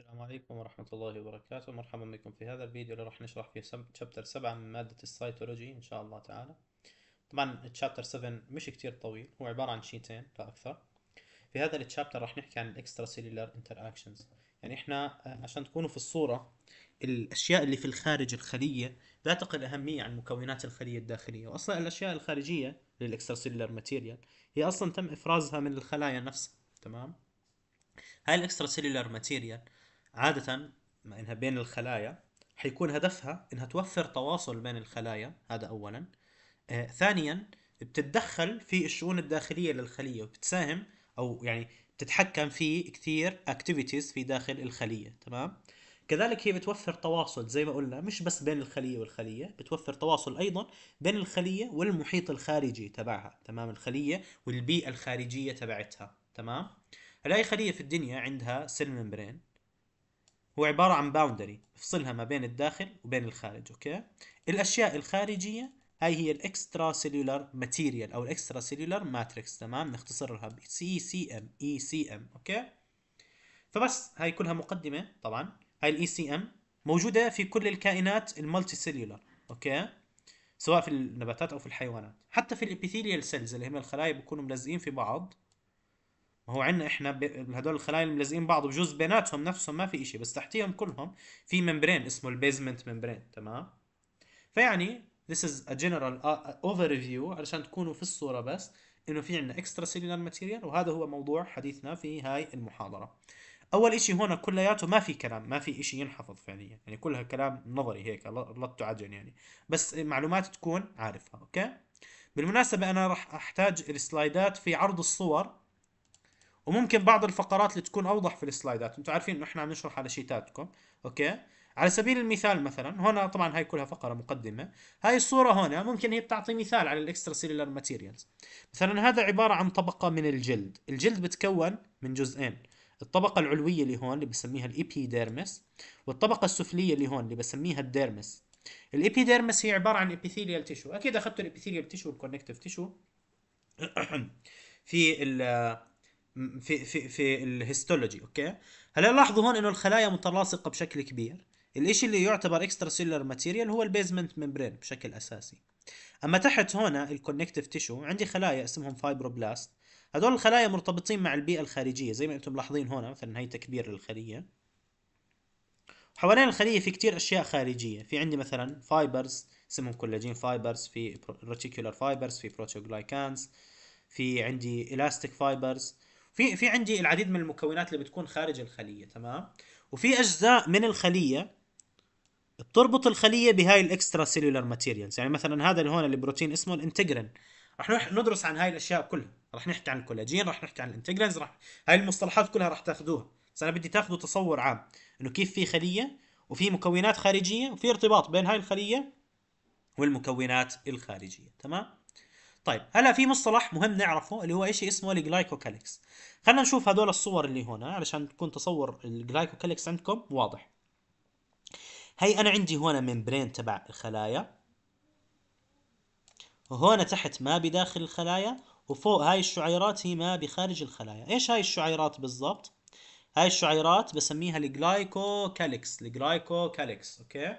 السلام عليكم ورحمة الله وبركاته مرحبا بكم في هذا الفيديو اللي راح نشرح فيه شابتر 7 من مادة السيتولوجي إن شاء الله تعالى طبعا الشابتر 7 مش كتير طويل هو عبارة عن شيتين لا أكثر في هذا الشابتر راح نحكي عن الاكسترا سيلولار انتراكشنز يعني احنا آه، عشان تكونوا في الصورة الأشياء اللي في الخارج الخلية لا تقل أهمية عن مكونات الخلية الداخلية وأصلا الأشياء الخارجية للإكسترا سيلولار ماتيريال هي أصلا تم إفرازها من الخلايا نفسها تمام هاي الاكسترا سيلولار ماتيريال عادة مع انها بين الخلايا حيكون هدفها انها توفر تواصل بين الخلايا هذا اولا آه ثانيا بتتدخل في الشؤون الداخلية للخلية وبتساهم او يعني بتتحكم في كثير اكتيفيتيز في داخل الخلية تمام كذلك هي بتوفر تواصل زي ما قلنا مش بس بين الخلية والخلية بتوفر تواصل أيضا بين الخلية والمحيط الخارجي تبعها تمام الخلية والبيئة الخارجية تبعتها تمام هلا أي خلية في الدنيا عندها سيل ممبرين هو عبارة عن باوندري بفصلها ما بين الداخل وبين الخارج اوكي الاشياء الخارجية هاي هي الاكسترا سيلولار ماتيريال او الاكسترا سيلولار ماتريكس تمام نختصرها ب سي سي ام اي سي ام اوكي فبس هاي كلها مقدمة طبعا هاي الاي سي e ام موجودة في كل الكائنات المالتي سيلولار اوكي سواء في النباتات او في الحيوانات حتى في الابيثيليال سيلز اللي هم الخلايا بيكونوا ملزقين في بعض هو عندنا احنا هدول الخلايا اللي بعض بجوز بيناتهم نفسهم ما في إشي بس تحتيهم كلهم في ممبرين اسمه البيزمنت ممبرين تمام فيعني this is a general overview علشان تكونوا في الصورة بس انه في عندنا اكسترا سيلولار ماتيريال وهذا هو موضوع حديثنا في هاي المحاضرة اول اشي هون كلياته ما في كلام ما في اشي ينحفظ فعليا يعني كلها كلام نظري هيك لط عجن يعني بس معلومات تكون عارفها اوكي بالمناسبة انا راح احتاج السلايدات في عرض الصور وممكن بعض الفقرات اللي تكون اوضح في السلايدات انتم عارفين انه احنا عم نشرح على شيتاتكم اوكي على سبيل المثال مثلا هنا طبعا هاي كلها فقره مقدمه هاي الصوره هنا ممكن هي بتعطي مثال على الاكسترا سيلولار ماتيريالز مثلا هذا عباره عن طبقه من الجلد الجلد بتكون من جزئين الطبقة العلوية اللي هون اللي بسميها الإبيديرمس والطبقة السفلية اللي هون اللي بسميها الديرمس الإبيديرمس هي عبارة عن إبيثيليال تيشو أكيد أخذتوا الإبيثيليال تيشو والكونكتيف تيشو في ال في في في الهيستولوجي اوكي هلا لاحظوا هون انه الخلايا متلاصقه بشكل كبير الاشي اللي يعتبر اكسترا سيلر ماتيريال هو البيزمنت ممبرين بشكل اساسي اما تحت هون الكونكتيف تيشو عندي خلايا اسمهم فايبروبلاست هذول الخلايا مرتبطين مع البيئه الخارجيه زي ما انتم ملاحظين هون مثلا هي تكبير للخليه حوالين الخليه في كتير اشياء خارجيه في عندي مثلا فايبرز اسمهم كولاجين فايبرز في روتيكولار فايبرز في بروتيوغلايكانز في عندي الاستيك فايبرز في في عندي العديد من المكونات اللي بتكون خارج الخليه تمام وفي اجزاء من الخليه بتربط الخليه بهاي الاكسترا سيلولار ماتيريالز يعني مثلا هذا اللي هون البروتين اسمه الانتجرين رح نروح ندرس عن هاي الاشياء كلها رح نحكي عن الكولاجين رح نحكي عن الانتجرينز رح هاي المصطلحات كلها رح تاخذوها بس انا بدي تاخذوا تصور عام انه كيف في خليه وفي مكونات خارجيه وفي ارتباط بين هاي الخليه والمكونات الخارجيه تمام طيب هلا في مصطلح مهم نعرفه اللي هو شيء اسمه الجلايكوكاليكس خلينا نشوف هذول الصور اللي هنا علشان تكون تصور الجلايكوكاليكس عندكم واضح هي انا عندي هنا ممبرين تبع الخلايا وهنا تحت ما بداخل الخلايا وفوق هاي الشعيرات هي ما بخارج الخلايا ايش هاي الشعيرات بالضبط هاي الشعيرات بسميها الجلايكوكاليكس الجلايكوكاليكس اوكي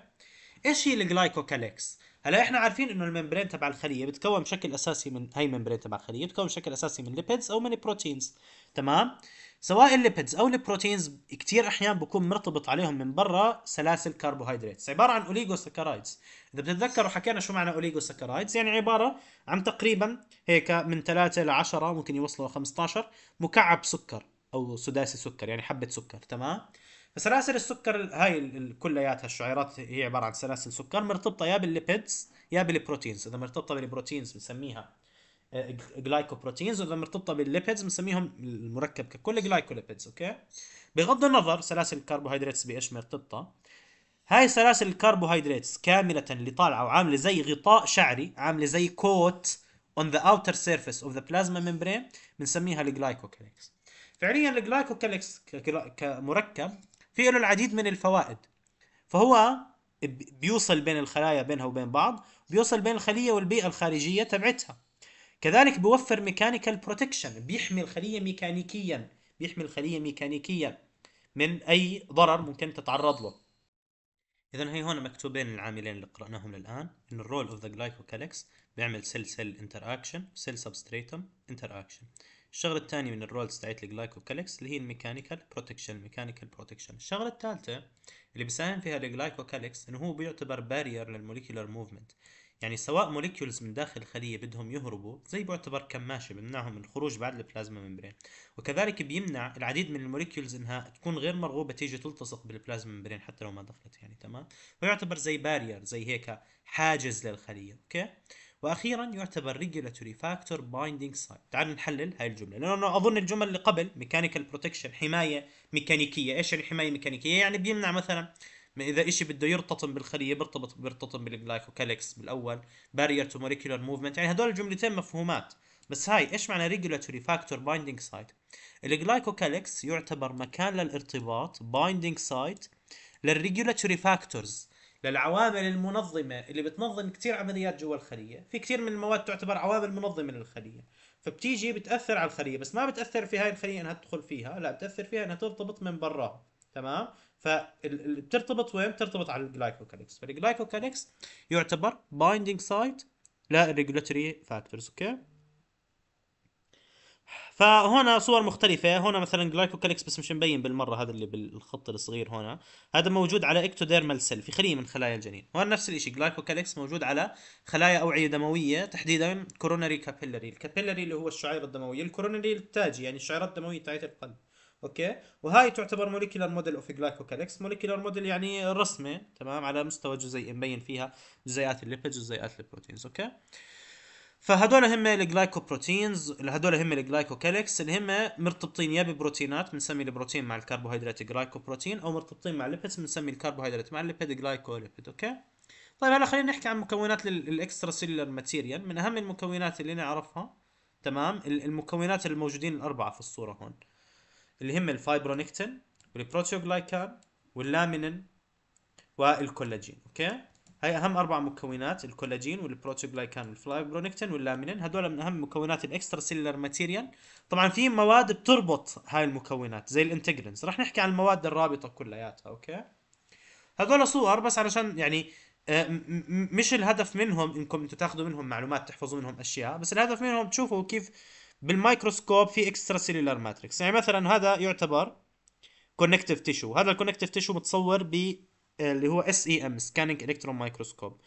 ايش هي الجلايكوكاليكس هلا احنا عارفين انه الممبرين تبع الخليه بتكون بشكل اساسي من هي الممبرين تبع الخليه بتكون بشكل اساسي من ليبيدز او من بروتينز تمام سواء الليبيدز او البروتينز كثير احيان بكون مرتبط عليهم من برا سلاسل كربوهيدرات عباره عن اوليغوساكرايدز اذا بتتذكروا حكينا شو معنى اوليغوساكرايدز يعني عباره عن تقريبا هيك من 3 ل 10 ممكن يوصلوا 15 مكعب سكر او سداسي سكر يعني حبه سكر تمام فسلاسل السكر هاي كلياتها الشعيرات هي عباره عن سلاسل سكر مرتبطه يا بالليبيدز يا بالبروتينز اذا مرتبطه بالبروتينز بنسميها آه، جلايكوبروتينز واذا مرتبطه بالليبيدز بنسميهم المركب ككل جلايكوليبيدز اوكي بغض النظر سلاسل الكربوهيدرات بايش مرتبطه هاي سلاسل الكربوهيدرات كامله اللي طالعه وعامله زي غطاء شعري عامله زي كوت on the outer surface of the plasma membrane بنسميها الجلايكوكاليكس فعليا الجلايكوكاليكس كمركب في له العديد من الفوائد فهو بيوصل بين الخلايا بينها وبين بعض بيوصل بين الخلية والبيئة الخارجية تبعتها كذلك بيوفر ميكانيكال بروتكشن بيحمي الخلية ميكانيكيا بيحمي الخلية ميكانيكيا من أي ضرر ممكن تتعرض له إذا هي هون مكتوبين العاملين اللي قرأناهم للآن إن الرول أوف ذا جلايكوكاليكس بيعمل سيل سيل انتر أكشن سيل سبستريتم انتر أكشن الشغله الثانيه من الرولز تاعت الجلايكوكاليكس اللي هي الميكانيكال بروتكشن الميكانيكال بروتكشن الشغله الثالثه اللي بيساهم فيها الجلايكوكاليكس انه هو بيعتبر بارير للموليكيولر موفمنت يعني سواء موليكيولز من داخل الخليه بدهم يهربوا زي بيعتبر كماشه بيمنعهم من الخروج بعد البلازما ممبرين وكذلك بيمنع العديد من الموليكيولز انها تكون غير مرغوبه تيجي تلتصق بالبلازما ممبرين حتى لو ما دخلت يعني تمام ويعتبر زي بارير زي هيك حاجز للخليه اوكي واخيرا يعتبر ريجولاتوري فاكتور بايندينج سايت تعال نحلل هاي الجمله لانه اظن الجمل اللي قبل ميكانيكال بروتكشن حمايه ميكانيكيه ايش يعني حمايه ميكانيكيه يعني بيمنع مثلا اذا شيء بده يرتطم بالخليه بيرتبط بيرتطم بالجلايكوكاليكس بالاول بارير تو موليكيولر موفمنت يعني هدول الجملتين مفهومات بس هاي ايش معنى ريجولاتوري فاكتور بايندينج سايت الجلايكوكاليكس يعتبر مكان للارتباط بايندينج سايت للريجولاتوري فاكتورز للعوامل المنظمه اللي بتنظم كثير عمليات جوا الخليه في كثير من المواد تعتبر عوامل منظمه للخليه فبتيجي بتاثر على الخليه بس ما بتاثر في هاي الخليه انها تدخل فيها لا بتاثر فيها انها ترتبط من براها تمام فبترتبط وين بترتبط على الجلايكوكاليكس فالجلايكوكاليكس يعتبر بايندينج سايت لا فاكتورز اوكي فهنا صور مختلفه هنا مثلا جلايكوكاليكس بس مش مبين بالمره هذا اللي بالخط الصغير هنا هذا موجود على اكتوديرمال سيل في خليه من خلايا الجنين وهنا نفس الشيء جلايكوكاليكس موجود على خلايا اوعيه دمويه تحديدا كورونري كابيلاري الكابيلاري اللي هو الشعيره الدمويه الكورونري التاجي يعني الشعيرات الدمويه تاعت القلب اوكي وهاي تعتبر موليكيولار موديل اوف جلايكوكاليكس موليكيولار موديل يعني رسمه تمام على مستوى جزيئي مبين فيها جزيئات الليبيدز جزيئات البروتينز اوكي فهدول هم الجلايكوبروتينز هدول هم الجلايكوكاليكس اللي هم مرتبطين يا ببروتينات بنسمي البروتين مع الكربوهيدرات جلايكوبروتين او مرتبطين مع الليبيدز بنسمي الكربوهيدرات مع الليبيد جلايكوليبيد اوكي طيب هلا خلينا نحكي عن مكونات الاكسترا سيلر ماتيريال من اهم المكونات اللي نعرفها تمام المكونات الموجودين الاربعه في الصوره هون اللي هم الفايبرونكتين والبروتيوغلايكان واللامينين والكولاجين اوكي هاي اهم اربع مكونات الكولاجين والبروتوجلايكان والفلايبرونكتين واللامينين هذول من اهم مكونات الاكسترا سيلر ماتيريال طبعا في مواد بتربط هاي المكونات زي الانتجرنز رح نحكي عن المواد الرابطه كلياتها اوكي هذول صور بس علشان يعني آه، مش الهدف منهم انكم انتم تاخذوا منهم معلومات تحفظوا منهم اشياء بس الهدف منهم تشوفوا كيف بالمايكروسكوب في اكسترا سيلولار ماتريكس يعني مثلا هذا يعتبر كونكتيف تيشو هذا الكونكتيف تيشو متصور ب آه، اللي هو اس اي ام سكاننج الكترون مايكروسكوب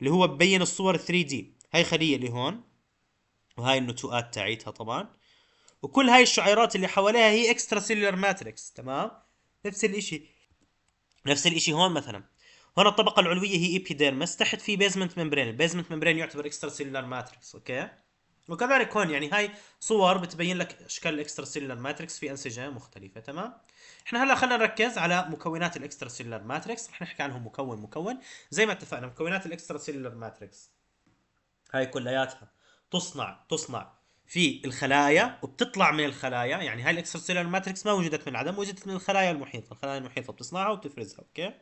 اللي هو ببين الصور 3 دي هاي خليه اللي هون وهاي النتوءات تاعيتها طبعا وكل هاي الشعيرات اللي حواليها هي اكسترا سيلولر ماتريكس تمام نفس الاشي نفس الاشي هون مثلا هون الطبقه العلويه هي ايبيديرمس تحت في بيزمنت ممبرين البيزمنت ممبرين يعتبر اكسترا سيلولر ماتريكس اوكي وكذلك هون يعني هاي صور بتبين لك اشكال الاكسترا سيلولار ماتريكس في انسجه مختلفه تمام احنا هلا خلينا نركز على مكونات الاكسترا سيلولار ماتريكس رح نحكي عنهم مكون مكون زي ما اتفقنا مكونات الاكسترا سيلولار ماتريكس هاي كلياتها تصنع تصنع في الخلايا وبتطلع من الخلايا يعني هاي الاكسترا سيلولار ماتريكس ما وجدت من العدم وجدت من الخلايا المحيطه الخلايا المحيطه بتصنعها وبتفرزها اوكي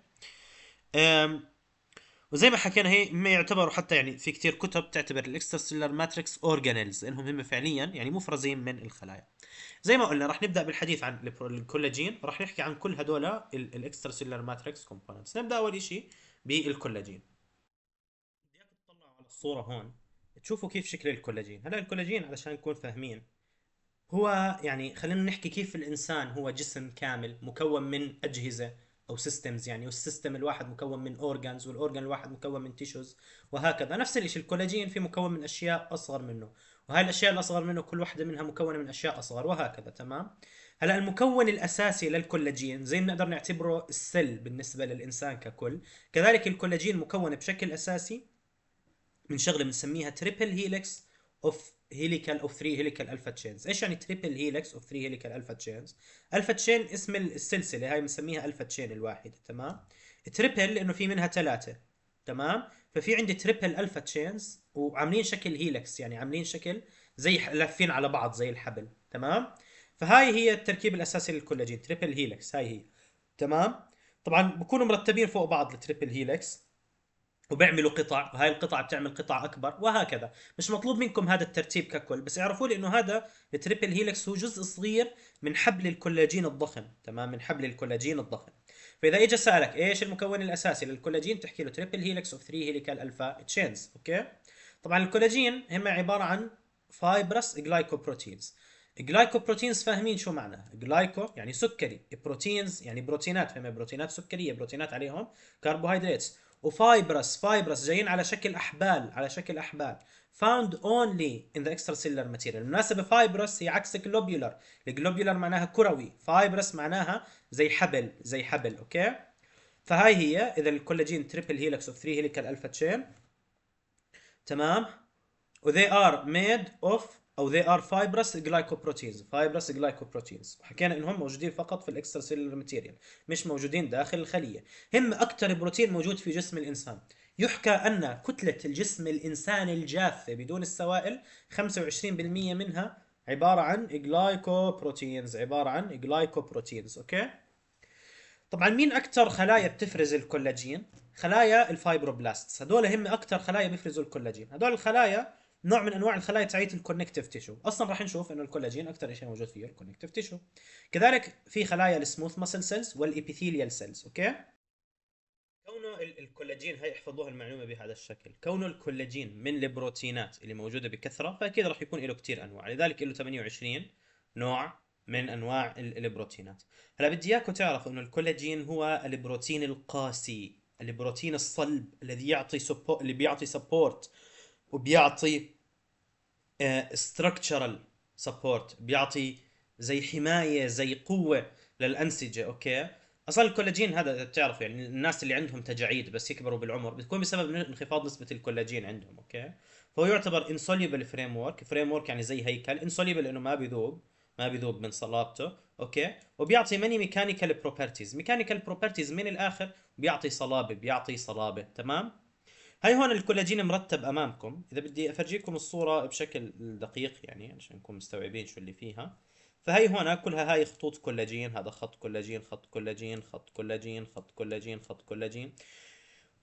وزي ما حكينا هي هم يعتبروا حتى يعني في كتير كتب تعتبر الاكسترسيلر ماتريكس اورجانيلز انهم هم فعليا يعني مفرزين من الخلايا زي ما قلنا رح نبدا بالحديث عن الكولاجين راح نحكي عن كل هدول الاكسترسيلر ماتريكس كومبوننتس نبدا اول شيء بالكولاجين بدي اياكم على الصوره هون تشوفوا كيف شكل الكولاجين هلا الكولاجين علشان نكون فاهمين هو يعني خلينا نحكي كيف الانسان هو جسم كامل مكون من اجهزه او سيستمز يعني والسيستم الواحد مكون من اورجانز والاورجان الواحد مكون من تيشوز وهكذا نفس الشيء الكولاجين في مكون من اشياء اصغر منه وهاي الاشياء الاصغر منه كل واحده منها مكونه من اشياء اصغر وهكذا تمام هلا المكون الاساسي للكولاجين زي ما نعتبره السل بالنسبه للانسان ككل كذلك الكولاجين مكون بشكل اساسي من شغله بنسميها تريبل هيلكس اوف هيليكال اوف 3 هيليكال الفا تشينز ايش يعني تريبل هيليكس اوف 3 هيليكال الفا تشينز الفا تشين اسم السلسله هاي بنسميها الفا تشين الواحده تمام تريبل لانه في منها ثلاثه تمام ففي عندي تريبل الفا تشينز وعاملين شكل هيلكس يعني عاملين شكل زي لافين على بعض زي الحبل تمام فهاي هي التركيب الاساسي للكولاجين تريبل هيلكس هاي هي تمام طبعا بكونوا مرتبين فوق بعض التريبل هيلكس وبيعملوا قطع وهاي القطع بتعمل قطع اكبر وهكذا مش مطلوب منكم هذا الترتيب ككل بس اعرفوا لي انه هذا التريبل هيلكس هو جزء صغير من حبل الكولاجين الضخم تمام من حبل الكولاجين الضخم فاذا اجى سالك ايش المكون الاساسي للكولاجين تحكي له تريبل هيلكس اوف 3 هيليكال الفا تشينز اوكي طبعا الكولاجين هم عباره عن فايبرس جلايكوبروتينز جلايكوبروتينز فاهمين شو معناها جلايكو يعني سكري بروتينز يعني بروتينات فهم بروتينات سكريه بروتينات عليهم كربوهيدراتس وفايبرس فايبرس جايين على شكل احبال على شكل احبال found only in the extracellular material بالمناسبه فايبرس هي عكس جلوبيولر الجلوبيولر معناها كروي فايبرس معناها زي حبل زي حبل اوكي فهاي هي اذا الكولاجين تريبل هيلكس اوف 3 هيليكال الفا تشين تمام و they are made of او they are fibrous glycoproteins fibrous glycoproteins حكينا انهم موجودين فقط في الاكسترا سيلولر ماتيريال مش موجودين داخل الخليه هم اكثر بروتين موجود في جسم الانسان يحكى ان كتله الجسم الانساني الجافه بدون السوائل 25% منها عباره عن glycoproteins عباره عن glycoproteins اوكي طبعا مين اكثر خلايا بتفرز الكولاجين خلايا الفايبروبلاستس هدول هم اكثر خلايا بيفرزوا الكولاجين هدول الخلايا نوع من انواع الخلايا تاعيت الكونكتيف تيشو اصلا راح نشوف انه الكولاجين اكثر شيء موجود فيه الكونكتيف تيشو كذلك في خلايا السموث ماسل سيلز والابيثيليال سيلز اوكي كونه الكولاجين هي احفظوها المعلومه بهذا الشكل كونه الكولاجين من البروتينات اللي موجوده بكثره فاكيد راح يكون له كثير انواع لذلك له 28 نوع من انواع البروتينات هلا بدي اياكم تعرفوا انه الكولاجين هو البروتين القاسي البروتين الصلب الذي يعطي سبو... اللي بيعطي سبورت وبيعطي آه، structural support بيعطي زي حمايه زي قوه للانسجه اوكي اصلا الكولاجين هذا تعرف بتعرفوا يعني الناس اللي عندهم تجاعيد بس يكبروا بالعمر بتكون بسبب انخفاض نسبه الكولاجين عندهم اوكي فهو يعتبر انسوليبل فريم ورك فريم ورك يعني زي هيكل انسوليبل انه ما بيذوب ما بيذوب من صلابته اوكي وبيعطي ماني ميكانيكال بروبرتيز ميكانيكال بروبرتيز من الاخر بيعطي صلابه بيعطي صلابه تمام هاي هون الكولاجين مرتب امامكم اذا بدي افرجيكم الصوره بشكل دقيق يعني عشان نكون مستوعبين شو اللي فيها فهي هون كلها هاي خطوط كولاجين هذا خط كولاجين خط كولاجين خط كولاجين خط كولاجين خط كولاجين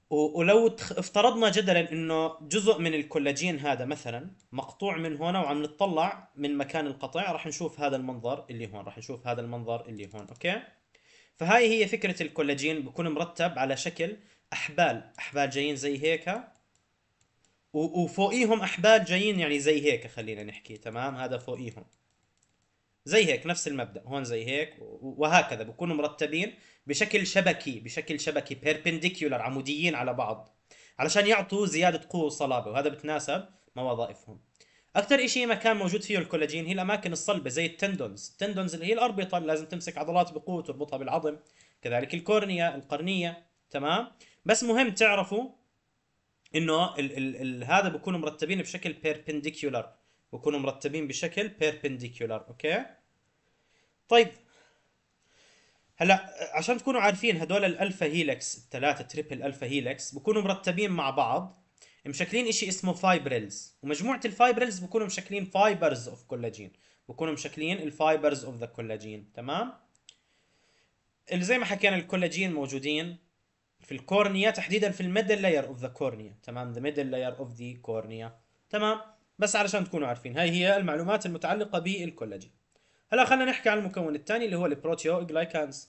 ولو افترضنا جدلا انه جزء من الكولاجين هذا مثلا مقطوع من هنا وعم نتطلع من مكان القطع راح نشوف هذا المنظر اللي هون راح نشوف هذا المنظر اللي هون اوكي فهاي هي فكرة الكولاجين بكون مرتب على شكل احبال احبال جايين زي هيك وفوقيهم احبال جايين يعني زي هيك خلينا نحكي تمام هذا فوقيهم زي هيك نفس المبدا هون زي هيك وهكذا بكونوا مرتبين بشكل شبكي بشكل شبكي بيربنديكيولار عموديين على بعض علشان يعطوا زياده قوه وصلابه وهذا بتناسب مع وظائفهم اكثر شيء مكان موجود فيه الكولاجين هي الاماكن الصلبه زي التندونز التندونز اللي هي الاربطه اللي لازم تمسك عضلات بقوه وتربطها بالعظم كذلك الكورنيا القرنيه تمام بس مهم تعرفوا انه الـ الـ الـ هذا بكونوا مرتبين بشكل بيربنديكيولار بكونوا مرتبين بشكل بيربنديكيولار اوكي طيب هلا عشان تكونوا عارفين هدول الالفا هيلكس الثلاثه تريبل الفا هيلكس بكونوا مرتبين مع بعض مشكلين شيء اسمه فايبرلز ومجموعه الفايبرلز بكونوا مشكلين فايبرز اوف كولاجين بكونوا مشكلين الفايبرز اوف ذا كولاجين تمام اللي زي ما حكينا الكولاجين موجودين في الكورنيا تحديدا في الميدل لاير اوف ذا كورنيا تمام ذا ميدل لاير اوف ذا كورنيا تمام بس علشان تكونوا عارفين هاي هي المعلومات المتعلقه بالكولاجين هلا خلينا نحكي عن المكون الثاني اللي هو البروتيو جلايكانز